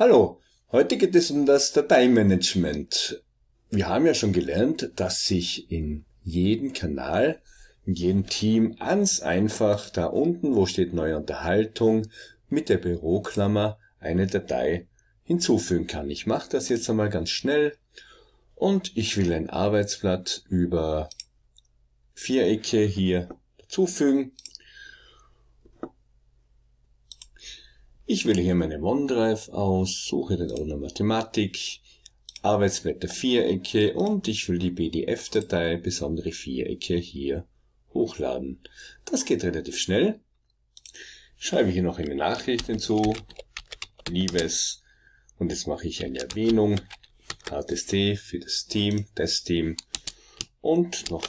Hallo, heute geht es um das Dateimanagement. Wir haben ja schon gelernt, dass sich in jedem Kanal, in jedem Team ganz einfach da unten, wo steht neue Unterhaltung, mit der Büroklammer eine Datei hinzufügen kann. Ich mache das jetzt einmal ganz schnell und ich will ein Arbeitsblatt über Vierecke hier zufügen. Ich wähle hier meine OneDrive aus, suche den Ordner Mathematik, Arbeitsblätter Vierecke und ich will die PDF-Datei besondere Vierecke hier hochladen. Das geht relativ schnell. Schreibe hier noch eine Nachricht hinzu, Liebes, und jetzt mache ich eine Erwähnung, HTST für das Team, das Team und noch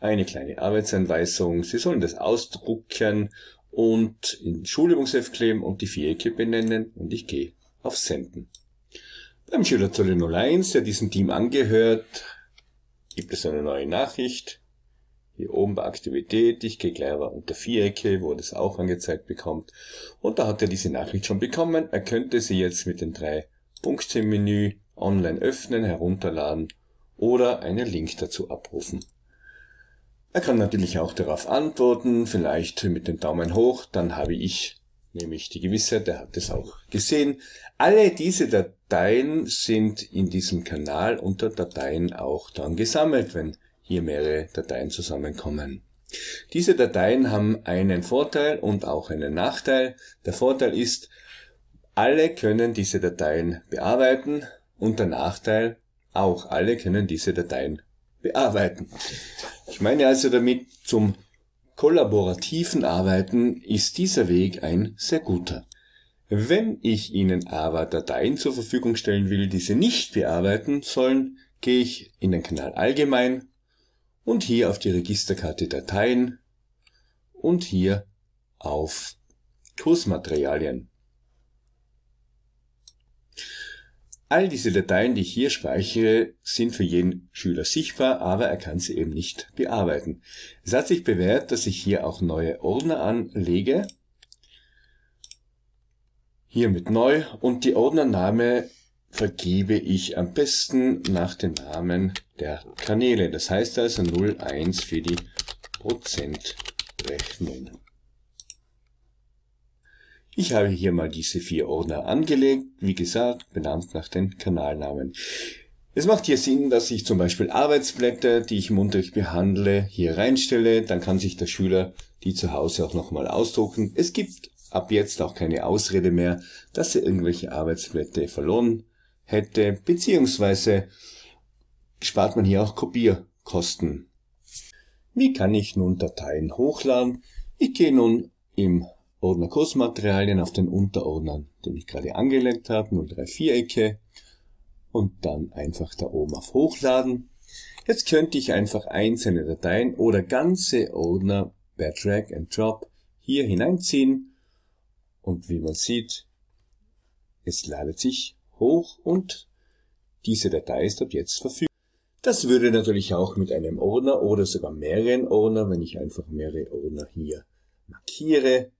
eine kleine Arbeitsanweisung. Sie sollen das ausdrucken und in Schulübungsheft kleben und die Vierecke benennen und ich gehe auf Senden. Beim Schüler Zolle 01, der diesem Team angehört, gibt es eine neue Nachricht. Hier oben bei Aktivität, ich gehe gleich unter Vierecke, wo er das auch angezeigt bekommt. Und da hat er diese Nachricht schon bekommen. Er könnte sie jetzt mit den drei Punkten im Menü online öffnen, herunterladen oder einen Link dazu abrufen. Er kann natürlich auch darauf antworten, vielleicht mit dem Daumen hoch, dann habe ich nämlich die Gewissheit, er hat es auch gesehen. Alle diese Dateien sind in diesem Kanal unter Dateien auch dann gesammelt, wenn hier mehrere Dateien zusammenkommen. Diese Dateien haben einen Vorteil und auch einen Nachteil. Der Vorteil ist, alle können diese Dateien bearbeiten und der Nachteil, auch alle können diese Dateien bearbeiten. Ich meine also damit, zum kollaborativen Arbeiten ist dieser Weg ein sehr guter. Wenn ich Ihnen aber Dateien zur Verfügung stellen will, die Sie nicht bearbeiten sollen, gehe ich in den Kanal Allgemein und hier auf die Registerkarte Dateien und hier auf Kursmaterialien. All diese Dateien, die ich hier speichere, sind für jeden Schüler sichtbar, aber er kann sie eben nicht bearbeiten. Es hat sich bewährt, dass ich hier auch neue Ordner anlege. Hier mit neu und die Ordnername vergebe ich am besten nach den Namen der Kanäle. Das heißt also 01 für die Prozentrechnung. Ich habe hier mal diese vier Ordner angelegt, wie gesagt, benannt nach den Kanalnamen. Es macht hier Sinn, dass ich zum Beispiel Arbeitsblätter, die ich im Unterricht behandle, hier reinstelle. Dann kann sich der Schüler die zu Hause auch nochmal ausdrucken. Es gibt ab jetzt auch keine Ausrede mehr, dass er irgendwelche Arbeitsblätter verloren hätte, beziehungsweise spart man hier auch Kopierkosten. Wie kann ich nun Dateien hochladen? Ich gehe nun im Ordner Kursmaterialien auf den Unterordnern, den ich gerade angelegt habe, 03 Vierecke und dann einfach da oben auf Hochladen. Jetzt könnte ich einfach einzelne Dateien oder ganze Ordner per Drag and Drop hier hineinziehen und wie man sieht, es ladet sich hoch und diese Datei ist ab jetzt verfügbar. Das würde natürlich auch mit einem Ordner oder sogar mehreren Ordner, wenn ich einfach mehrere Ordner hier markiere,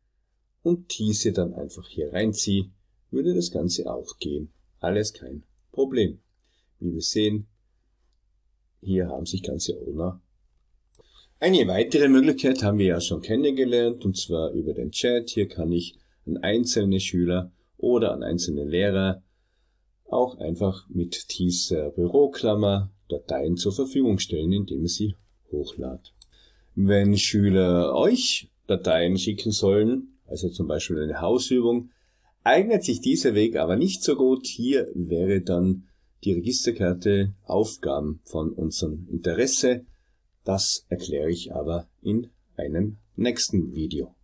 und diese dann einfach hier reinziehe, würde das Ganze auch gehen. Alles kein Problem. Wie wir sehen, hier haben sich ganze Owner. Eine weitere Möglichkeit haben wir ja schon kennengelernt, und zwar über den Chat. Hier kann ich an einzelne Schüler oder an einzelne Lehrer auch einfach mit dieser Büroklammer Dateien zur Verfügung stellen, indem ich sie hochlade. Wenn Schüler euch Dateien schicken sollen, also zum Beispiel eine Hausübung. Eignet sich dieser Weg aber nicht so gut, hier wäre dann die Registerkarte Aufgaben von unserem Interesse. Das erkläre ich aber in einem nächsten Video.